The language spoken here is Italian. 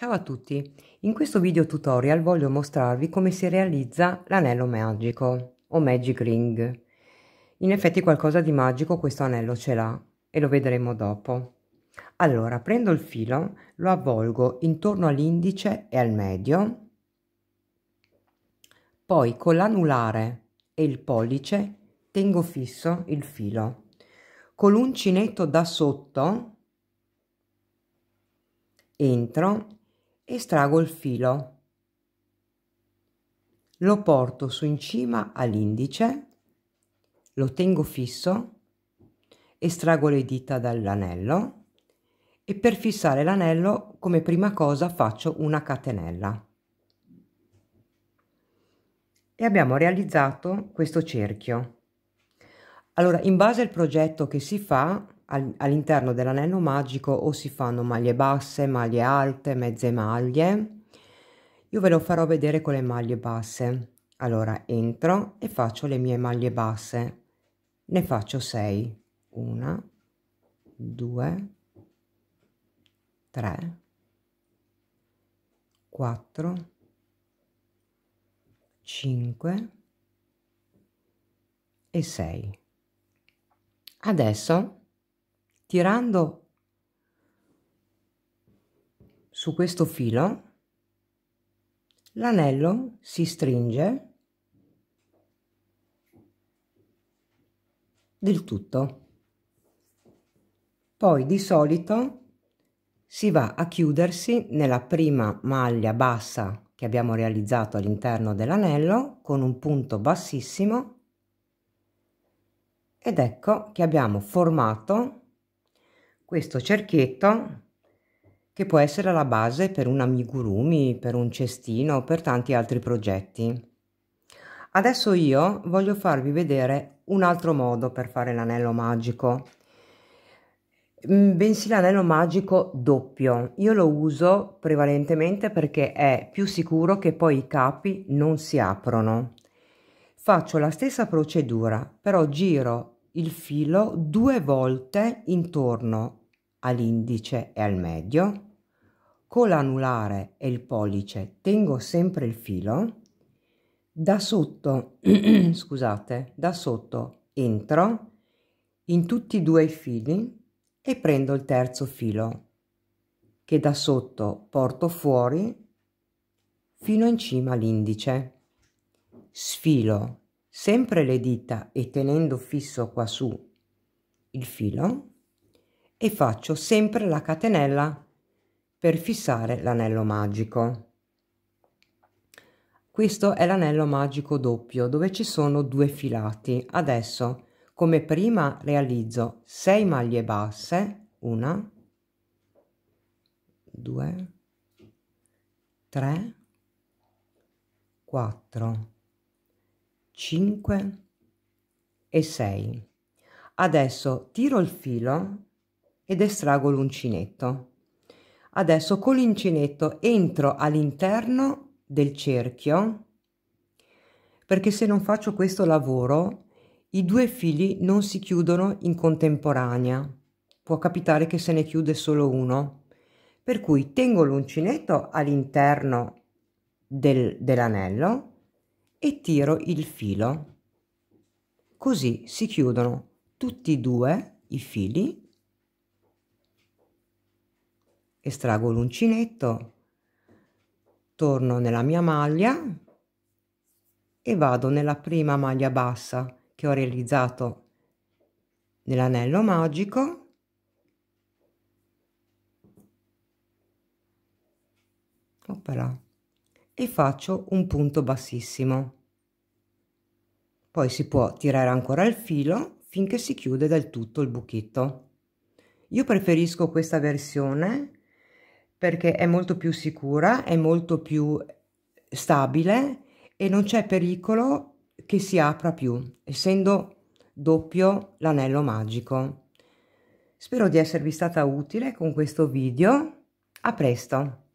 Ciao a tutti, in questo video tutorial voglio mostrarvi come si realizza l'anello magico o magic ring. In effetti qualcosa di magico questo anello ce l'ha e lo vedremo dopo. Allora prendo il filo, lo avvolgo intorno all'indice e al medio, poi con l'anulare e il pollice tengo fisso il filo. Con l'uncinetto da sotto entro estraggo il filo lo porto su in cima all'indice lo tengo fisso estrago le dita dall'anello e per fissare l'anello come prima cosa faccio una catenella e abbiamo realizzato questo cerchio allora in base al progetto che si fa all'interno dell'anello magico o si fanno maglie basse, maglie alte, mezze maglie. Io ve lo farò vedere con le maglie basse. Allora entro e faccio le mie maglie basse. Ne faccio 6. 1, 2, 3, 4, 5 e 6. Adesso tirando su questo filo l'anello si stringe del tutto poi di solito si va a chiudersi nella prima maglia bassa che abbiamo realizzato all'interno dell'anello con un punto bassissimo ed ecco che abbiamo formato questo cerchietto che può essere la base per un amigurumi, per un cestino per tanti altri progetti. Adesso io voglio farvi vedere un altro modo per fare l'anello magico, mm, bensì l'anello magico doppio. Io lo uso prevalentemente perché è più sicuro che poi i capi non si aprono. Faccio la stessa procedura, però giro il filo due volte intorno all'indice e al medio. Con l'anulare e il pollice tengo sempre il filo. Da sotto, scusate, da sotto entro in tutti e due i fili e prendo il terzo filo che da sotto porto fuori fino in cima all'indice. Sfilo sempre le dita e tenendo fisso qua su il filo e faccio sempre la catenella per fissare l'anello magico questo è l'anello magico doppio dove ci sono due filati adesso come prima realizzo 6 maglie basse una 2 3 4 5 e 6 adesso tiro il filo ed estraggo l'uncinetto. Adesso con l'uncinetto entro all'interno del cerchio perché se non faccio questo lavoro i due fili non si chiudono in contemporanea. Può capitare che se ne chiude solo uno. Per cui tengo l'uncinetto all'interno del, dell'anello e tiro il filo. Così si chiudono tutti e due i fili estraggo l'uncinetto, torno nella mia maglia e vado nella prima maglia bassa che ho realizzato nell'anello magico opera, e faccio un punto bassissimo poi si può tirare ancora il filo finché si chiude del tutto il buchetto io preferisco questa versione perché è molto più sicura, è molto più stabile e non c'è pericolo che si apra più, essendo doppio l'anello magico. Spero di esservi stata utile con questo video. A presto!